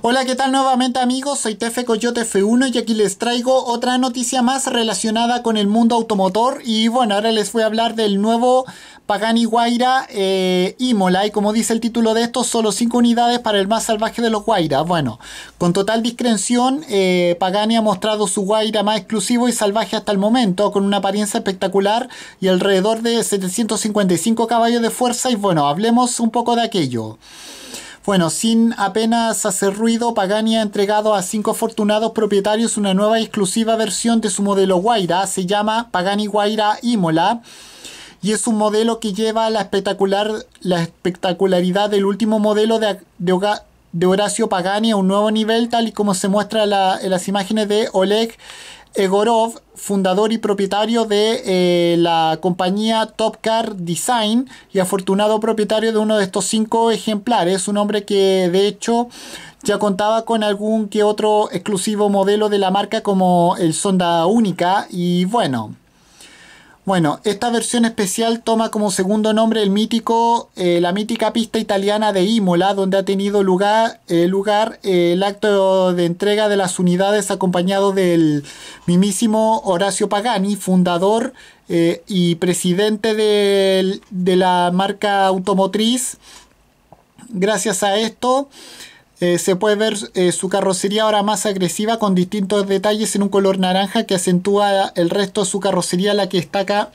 Hola, ¿qué tal nuevamente amigos? Soy Tefe Coyote F1 y aquí les traigo otra noticia más relacionada con el mundo automotor y bueno, ahora les voy a hablar del nuevo Pagani Guaira eh, Imola y como dice el título de esto, solo 5 unidades para el más salvaje de los Guaira. Bueno, con total discreción, eh, Pagani ha mostrado su Guaira más exclusivo y salvaje hasta el momento, con una apariencia espectacular y alrededor de 755 caballos de fuerza y bueno, hablemos un poco de aquello. Bueno, sin apenas hacer ruido, Pagani ha entregado a cinco afortunados propietarios una nueva y exclusiva versión de su modelo Guaira. Se llama Pagani Guaira Imola y es un modelo que lleva la, espectacular, la espectacularidad del último modelo de, Horacio Pagani a un nuevo nivel, tal y como se muestra en las imágenes de Oleg Egorov, fundador y propietario de eh, la compañía Topcar Design y afortunado propietario de uno de estos cinco ejemplares, un hombre que de hecho ya contaba con algún que otro exclusivo modelo de la marca como el Sonda Única y bueno, bueno, esta versión especial toma como segundo nombre el mítico, eh, la mítica pista italiana de Imola, donde ha tenido lugar, eh, lugar eh, el acto de entrega de las unidades acompañado del mismísimo Horacio Pagani, fundador y presidente de, de la marca automotriz. Gracias a esto... Eh, se puede ver eh, su carrocería ahora más agresiva con distintos detalles en un color naranja que acentúa el resto de su carrocería, la que destaca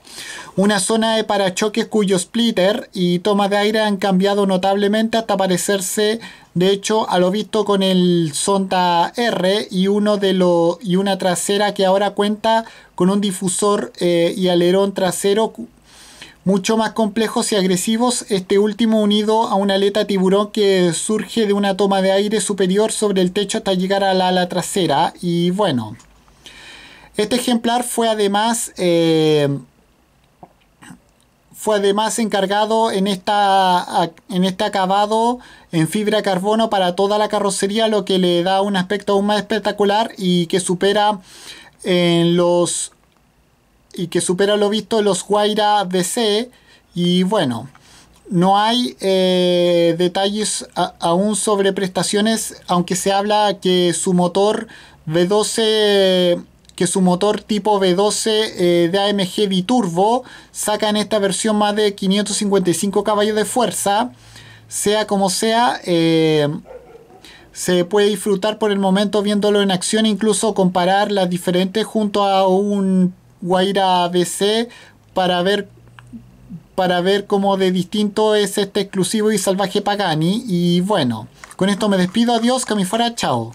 una zona de parachoques cuyo splitter y toma de aire han cambiado notablemente hasta parecerse de hecho a lo visto con el sonta R y, uno de y una trasera que ahora cuenta con un difusor eh, y alerón trasero mucho más complejos y agresivos, este último unido a una aleta tiburón que surge de una toma de aire superior sobre el techo hasta llegar a la ala trasera y bueno. Este ejemplar fue además... Eh, fue además encargado en, esta, en este acabado en fibra carbono para toda la carrocería, lo que le da un aspecto aún más espectacular y que supera en los y que supera lo visto en los Guaira DC. Y bueno, no hay eh, detalles aún sobre prestaciones, aunque se habla que su motor V12, que su motor tipo V12 eh, de AMG biturbo saca en esta versión más de 555 caballos de fuerza. Sea como sea, eh, se puede disfrutar por el momento viéndolo en acción, incluso comparar las diferentes junto a un Guaira ABC para ver para ver cómo de distinto es este exclusivo y salvaje Pagani y bueno, con esto me despido, adiós, que me fuera, chao.